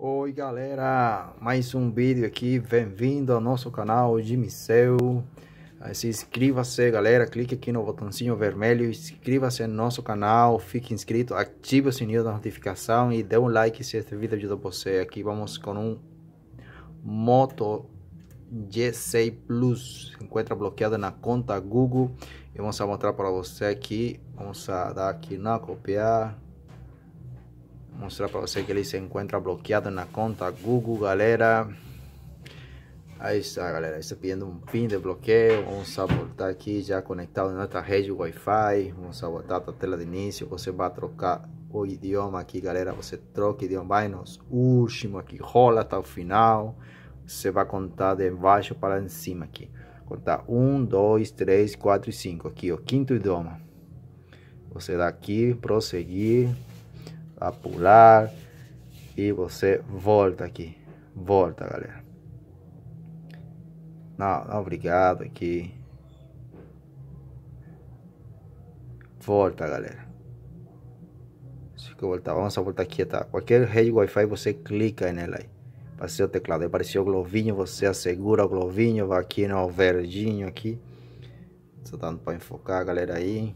Oi galera, mais um vídeo aqui, bem-vindo ao nosso canal de Micel ah, Se inscreva-se galera, clique aqui no botãozinho vermelho, inscreva-se no nosso canal, fique inscrito, ative o sininho da notificação e dê um like se este vídeo ajudou você Aqui vamos com um Moto G6 Plus, encontra bloqueado na conta Google Eu vamos mostrar para você aqui, vamos dar aqui na copiar mostrar para você que ele se encontra bloqueado na conta Google, galera. Aí está, galera. Está pedindo um PIN de bloqueio. Vamos sabotar aqui, já conectado na nossa rede Wi-Fi. Vamos sabotar a tela de início. Você vai trocar o idioma aqui, galera. Você troca o idioma, vai nos últimos aqui. Rola até o final. Você vai contar de baixo para cima aqui. Contar 1, 2, 3, 4 e 5. Aqui, o quinto idioma. Você dá aqui, prosseguir a pular e você volta aqui, volta galera. Não, não obrigado aqui. Volta galera. se eu voltar, vamos a voltar aqui, tá? Qualquer rede Wi-Fi você clica nela aí. Apareceu o teclado, apareceu o globinho, você assegura o globinho, vai aqui no verdinho aqui. Só dando para enfocar galera aí.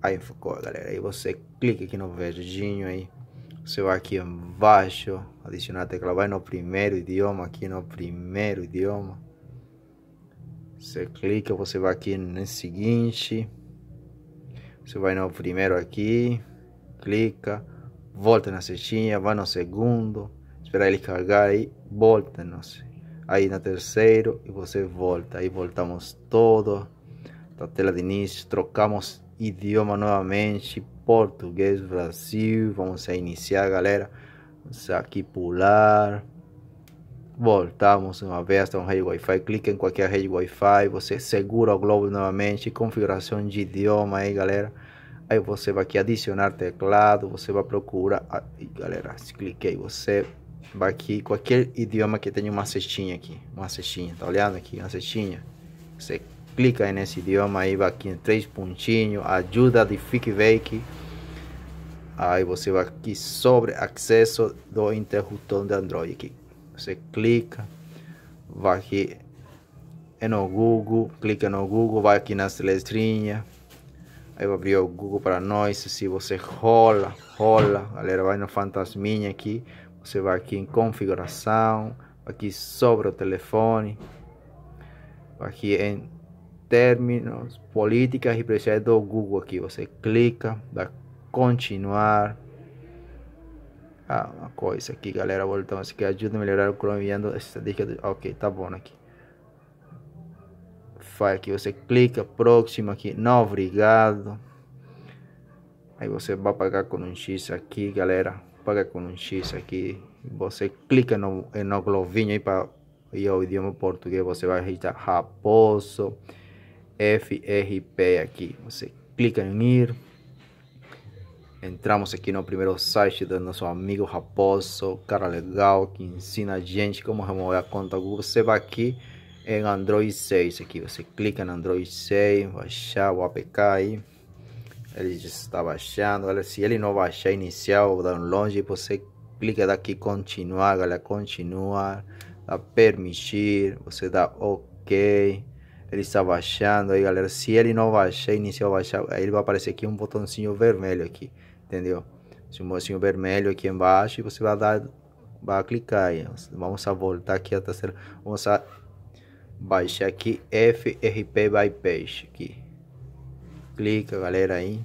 Aí ficou, galera. Aí você clica aqui no verdinho aí. Você vai aqui embaixo, adicionar a tecla, vai no primeiro idioma, aqui no primeiro idioma. Você clica, você vai aqui no seguinte. Você vai no primeiro aqui, clica, volta na setinha, vai no segundo, espera ele carregar aí, volta no aí na terceiro e você volta. Aí voltamos todo da tela de início, trocamos idioma novamente, português Brasil. Vamos a iniciar, galera. Vamos aqui pular. Voltamos uma vez hasta um rede Wi-Fi. Clique em qualquer rede Wi-Fi. Você segura o globo novamente. Configuração de idioma aí, galera. Aí você vai aqui adicionar teclado. Você vai procurar. Aí, ah, galera, cliquei. Você vai aqui. Qualquer idioma que tenha uma cestinha aqui. Uma cestinha. Tá olhando aqui? Uma cestinha. Você clica nesse idioma aí, vai aqui em três pontinhos, ajuda de feedback. Aí você vai aqui sobre acesso do interruptor de Android. Aqui. Você clica, vai aqui é no Google, clica no Google, vai aqui nas letrinhas. Aí vai abrir o Google para nós. Se você rola, rola, galera, vai no fantasminha aqui. Você vai aqui em configuração, aqui sobre o telefone, aqui em términos, políticas e preços do Google aqui. Você clica, para continuar. Ah, coisa aqui, galera, voltamos que ajuda a melhorar o Chrome vendo essa dica. Ok, tá bom aqui. Faz aqui, você clica, próximo aqui, não obrigado. Aí você vai pagar com um X aqui, galera. Paga com um X aqui. Você clica no, no globinho aí para o idioma português você vai digitar raposo FRP aqui. Você clica em ir. Entramos aqui no primeiro site do nosso amigo Raposo, cara legal que ensina a gente como remover a conta Google. Você vai aqui em Android 6 aqui, você clica no Android 6, baixar o APK aí. Ele já está baixando, Se ele não baixar inicial, download, você clica daqui continuar, galera, continuar, dá permitir, você dá OK ele está baixando aí galera se ele não baixar iniciou o baixar aí ele vai aparecer aqui um botãozinho vermelho aqui entendeu esse botãozinho vermelho aqui embaixo e você vai dar vai clicar aí vamos a voltar aqui a terceira vamos a baixar aqui FRP by page aqui clica galera aí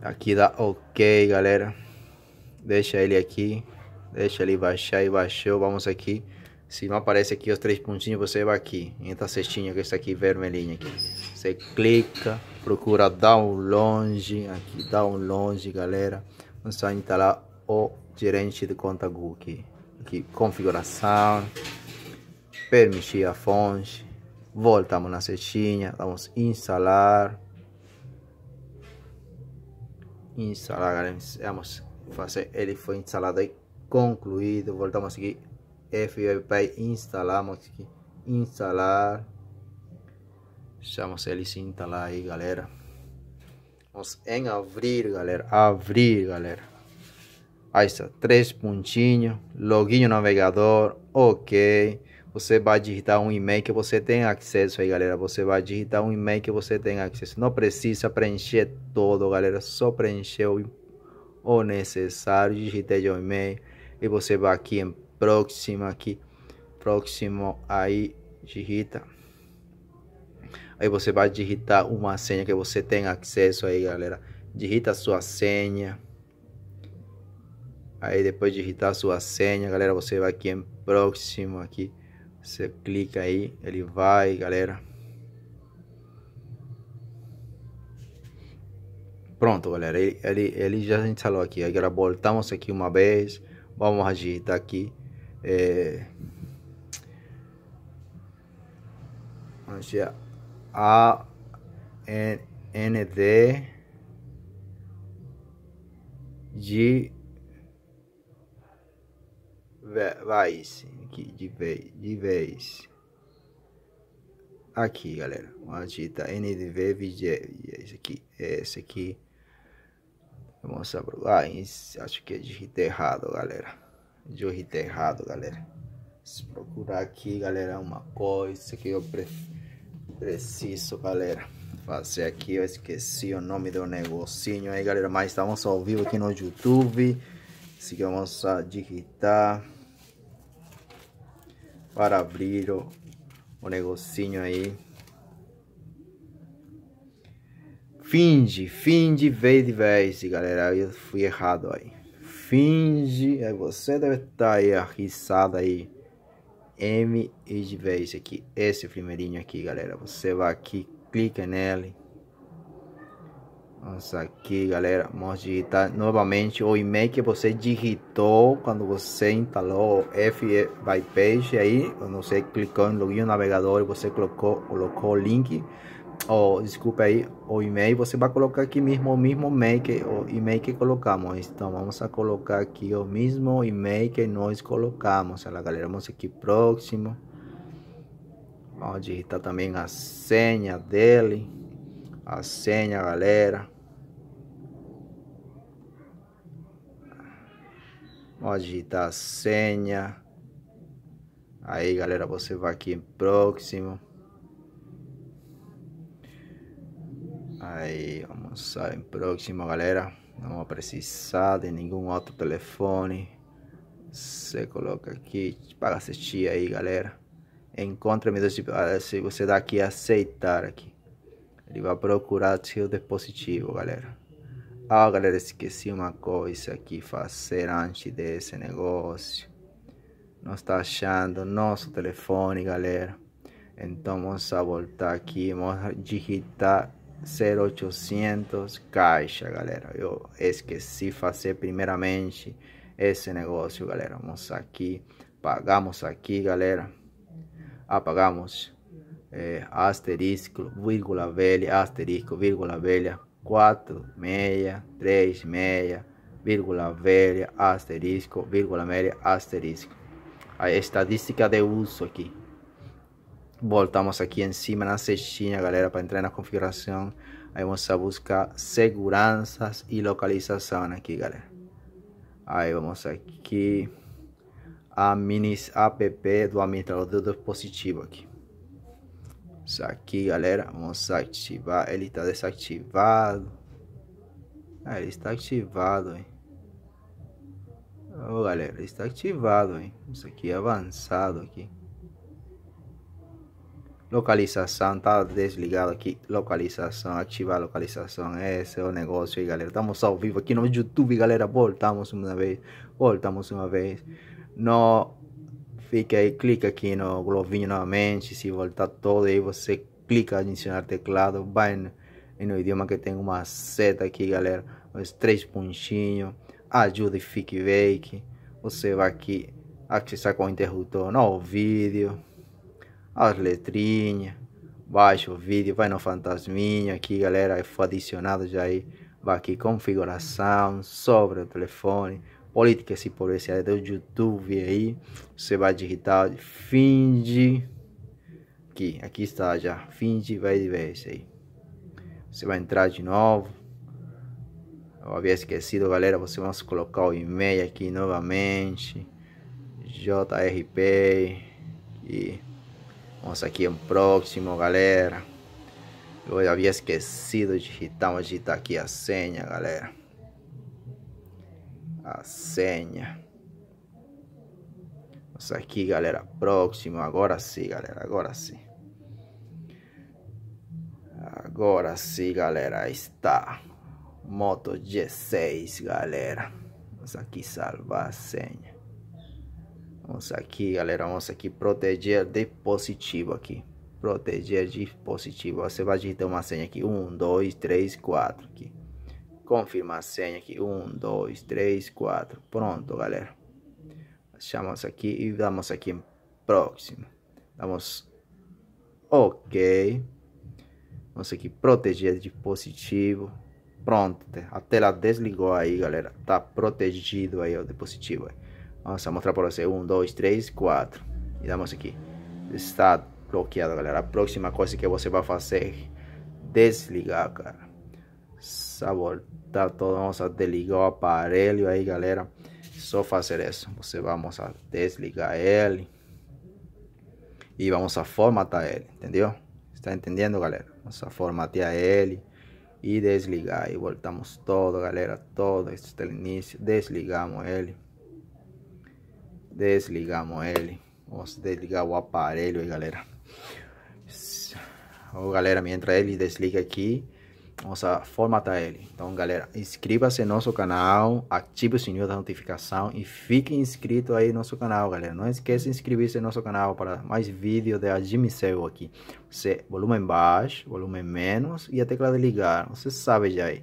aqui dá ok galera deixa ele aqui deixa ele baixar e baixou vamos aqui se não aparece aqui os três pontinhos, você vai aqui. Entra a cestinha com esse aqui vermelhinho aqui. Você clica, procura longe Aqui, longe galera. Você vai instalar o gerente de conta Google aqui. aqui configuração. Permitir a fonte. Voltamos na cestinha. Vamos instalar. Instalar, galera. Vamos fazer. Ele foi instalado aí. Concluído. Voltamos aqui F para instalamos aqui. Instalar. Deixamos ele se instalar aí, galera. Vamos em abrir, galera. Abrir, galera. Aí está, três pontinhos. Login navegador. Ok. Você vai digitar um e-mail que você tem acesso aí, galera. Você vai digitar um e-mail que você tem acesso. Não precisa preencher todo, galera. Só preencher o, o necessário. Digitei o e-mail. E você vai aqui em próxima aqui, próximo aí digita. Aí você vai digitar uma senha que você tem acesso aí, galera. Digita sua senha. Aí depois de digitar sua senha, galera, você vai aqui em próximo aqui. Você clica aí, ele vai, galera. Pronto, galera, ele, ele, ele já instalou aqui. Agora voltamos aqui uma vez. Vamos digitar aqui é, é a ND de vez aqui de vez de vez aqui galera uma dita NDV é isso aqui é essa aqui vou mostrar lá ah, acho que é? digitei errado galera de hoje tá errado, galera. Se procurar aqui, galera, uma coisa que eu pre preciso, galera. Fazer aqui, eu esqueci o nome do negocinho aí, galera. Mas estamos ao vivo aqui no YouTube. Assim que vamos a digitar para abrir o, o negocinho aí. Finge, finge, vez de vez, galera. Eu fui errado aí finge. Aí é você deve estar tá aí arriçado aí. M e de vez aqui. Esse primeirinho aqui, galera. Você vai aqui, clica nele. Nossa, aqui, galera. Mostra digitar novamente o e-mail que você digitou quando você instalou F by Page aí. quando você clicou no login no navegador você colocou, colocou o link ou desculpa aí, o e-mail, você vai colocar aqui mesmo o mesmo e-mail que, o email que colocamos. Então vamos a colocar aqui o mesmo e-mail que nós colocamos. Olha galera, vamos aqui próximo. Vamos digitar também a senha dele. A senha, galera. Vamos digitar a senha. Aí galera, você vai aqui em próximo. Aí, vamos sair próximo, galera. Não vai precisar de nenhum outro telefone. Você coloca aqui para assistir aí, galera. Encontra-me se você dá aqui aceitar aqui. Ele vai procurar seu dispositivo, galera. Ah, galera, esqueci uma coisa aqui fazer antes desse negócio. Não está achando nosso telefone, galera. Então vamos voltar aqui, vamos digitar 0800 caixa, galera. Eu esqueci fazer primeiramente esse negócio, galera. Vamos aqui, pagamos aqui, galera. Apagamos ah, é, asterisco, vírgula velha, asterisco, vírgula velha, três meia vírgula velha, asterisco, vírgula velha, asterisco. A estatística de uso aqui voltamos aqui em cima na cestinha, galera, para entrar na configuração. Aí vamos a buscar seguranças e localização aqui, galera. Aí vamos aqui a minis app do administrador do dispositivo aqui. Isso aqui, galera, vamos ativar. Ele está desativado. Ah, ele está ativado, hein. Eh. Oh, galera, ele está ativado, hein. Eh. Isso aqui é avançado aqui. Localização, tá desligado aqui. Localização, ativar localização. Esse é o negócio aí, galera. Estamos ao vivo aqui no YouTube, galera. Voltamos uma vez. Voltamos uma vez. Não fica aí, clica aqui no globinho novamente. Se voltar todo aí, você clica adicionar teclado. Vai no, no idioma que tem uma seta aqui, galera. Os três pontinhos. Ajuda e fique bake. Você vai aqui acessar com o interruptor no vídeo as letrinhas, baixa o vídeo, vai no fantasminha aqui, galera, é foi adicionado já aí, vai aqui, configuração, sobre o telefone, políticas e polícia é do YouTube aí, você vai digitar, finge, aqui, aqui está já, finge, vai de vez aí, você vai entrar de novo, eu havia esquecido, galera, você vai colocar o e-mail aqui novamente, JRP, e Vamos aqui em próximo, galera. Eu havia esquecido de digitar, mas digitar aqui a senha, galera. A senha. Vamos aqui, galera. Próximo, agora sim, galera. Agora sim. Agora sim, galera. Está. Moto G6, galera. Vamos aqui salvar a senha. Vamos aqui, galera. Vamos aqui proteger de positivo aqui. Proteger de positivo. Você vai digitar uma senha aqui. 1, 2, 3, 4 aqui. Confirma a senha aqui. 1, 2, 3, 4. Pronto, galera. Achamos aqui e damos aqui em próximo. Damos OK. Vamos aqui proteger de positivo. Pronto, a tela desligou aí, galera. Tá protegido aí o dispositivo. Aí. Vamos a mostrar por hacer 1, 2, 3, 4. Y damos aquí. Está bloqueado, galera. La próxima cosa que você a fazer desligar, cara. da todo. Vamos a desligar o aparelho ahí, galera. Só fazer isso. Você vamos a desligar él. Y vamos a formatar ele, ¿entendió? Está entendiendo, galera? Vamos a formatear él. Y desligar. Y voltamos todo, galera, todo. esto está el inicio. Desligamos él. Desligamos ele. Vamos desligar o aparelho aí, galera. Ô, galera, mientras ele desliga aqui, vamos a formatar ele. Então, galera, inscreva-se no nosso canal, ative o sininho da notificação e fique inscrito aí no nosso canal, galera. Não esqueça de inscrever-se no nosso canal para mais vídeos da Jimmy Cell aqui. Você, volume baixo, volume menos e a tecla de ligar. Você sabe já aí.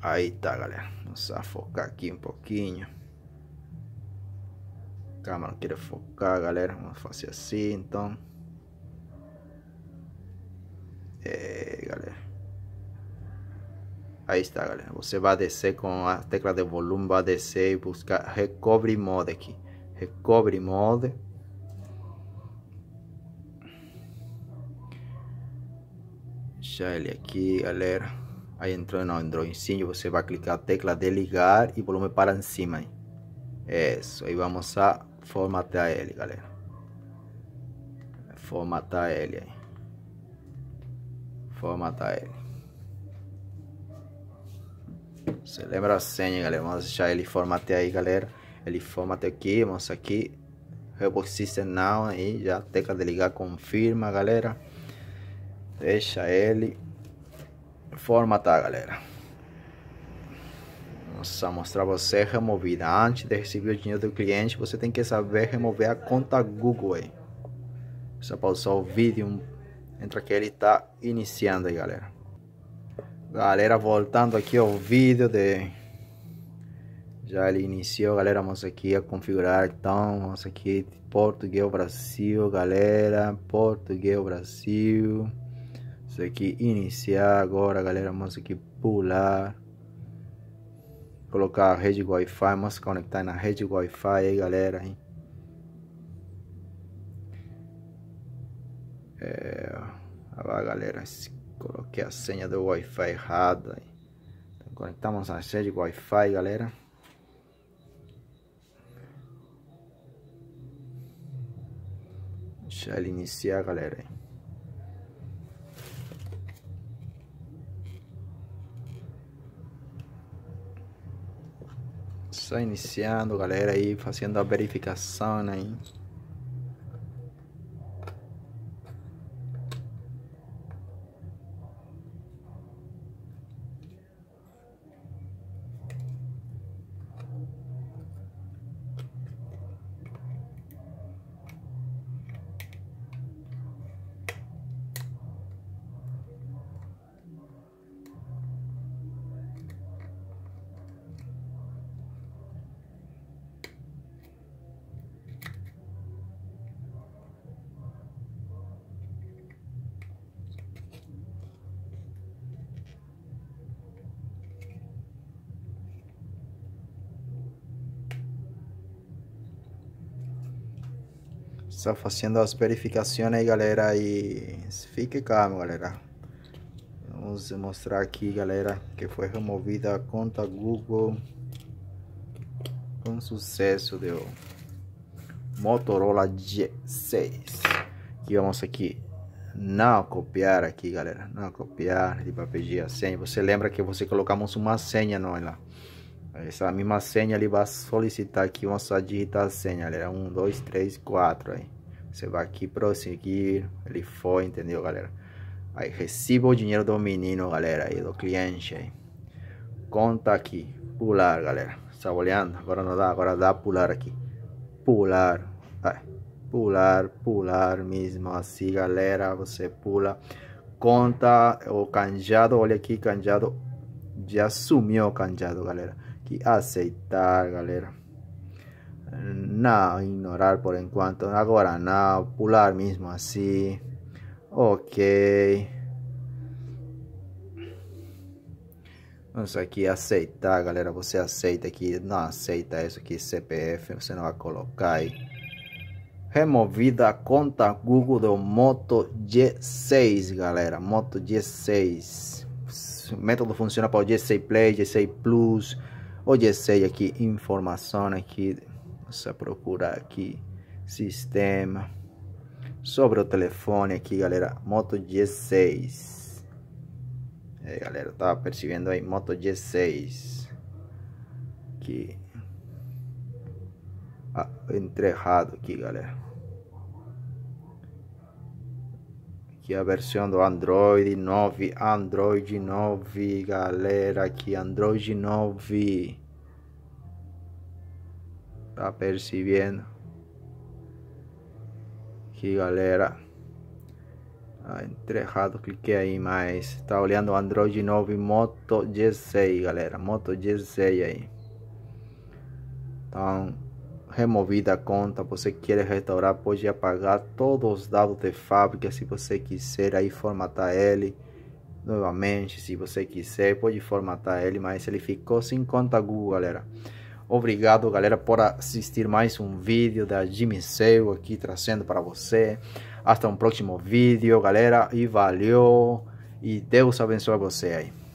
Aí tá, galera. Vamos focar aqui um pouquinho cama não Queira focar, galera. vamos fazer assim, então. É, galera. Aí está, galera. Você vai descer com a tecla de volume, vai descer e buscar Recovery Mode aqui. Recovery Mode. Deixa ele aqui, galera. Aí entrou no Androidzinho, você vai clicar a tecla de ligar e volume para em cima. Aí. Isso, aí vamos a Formatar ele, galera. Formatar ele aí. Formatar ele. Você lembra a senha, galera. Vamos deixar ele formatear aí, galera. Ele formata aqui, mostra aqui. Rebox System Now aí. Já tecla de ligar, confirma, galera. Deixa ele formatar, galera mostrar você removida. Antes de receber o dinheiro do cliente, você tem que saber remover a conta Google. Aí. Só pausar o vídeo entre que ele está iniciando aí, galera. Galera, voltando aqui ao vídeo de... Já ele iniciou, galera, vamos aqui a configurar, então, vamos aqui, português Brasil, galera, português Brasil. Isso aqui, iniciar agora, galera, vamos aqui pular colocar a rede Wi-Fi, vamos conectar na rede Wi-Fi aí, galera, hein? É, olha lá, galera, coloquei a senha do Wi-Fi errada. Então, conectamos na rede Wi-Fi, galera. Deixa ele iniciar, galera. Hein? iniciando, galera aí, fazendo a verificação, né? Só fazendo as verificações aí, galera. E fique calmo, galera. Vamos mostrar aqui, galera, que foi removida a conta Google com sucesso do Motorola G6. E vamos aqui não copiar aqui, galera. Não copiar de papel a senha. Você lembra que você colocamos uma senha nós lá. Essa mesma senha ali vai solicitar aqui uma só digitar a senha, galera. Um, dois, três, quatro, aí. Você vai aqui prosseguir, ele foi, entendeu, galera? Aí receba o dinheiro do menino, galera, aí do cliente, aí. Conta aqui, pular, galera. Está olhando? Agora não dá, agora dá pular aqui. Pular, aí. pular, pular, mesmo assim, galera. Você pula, conta o canjado, olha aqui, canjado. Já sumiu o canjado, galera que aceitar, galera. Não, ignorar por enquanto. Agora não, pular mesmo assim. Ok. Vamos aqui aceitar, galera. Você aceita aqui, não aceita isso aqui, CPF, você não vai colocar aí. Removida a conta Google do Moto G6, galera. Moto G6. O método funciona para o G6 Play, G6 Plus. Hoje sei aqui informação aqui, você procurar aqui sistema sobre o telefone aqui, galera, Moto G6. É, eh, galera, tá percebendo aí Moto G6 que ah, entrei errado aqui, galera. que a versão do Android 9, Android 9, galera, que Android 9 tá percebendo? Que galera, ah, tá errado, cliquei aí, mas tá olhando o Android 9 Moto G6, galera, Moto G6 aí. Então, removida a conta, você quer restaurar, pode apagar todos os dados de fábrica, se você quiser aí formatar ele novamente, se você quiser, pode formatar ele, mas ele ficou sem conta Google, galera. Obrigado, galera, por assistir mais um vídeo da Jimmy Seu aqui trazendo para você. Até um próximo vídeo, galera, e valeu e Deus abençoe você aí.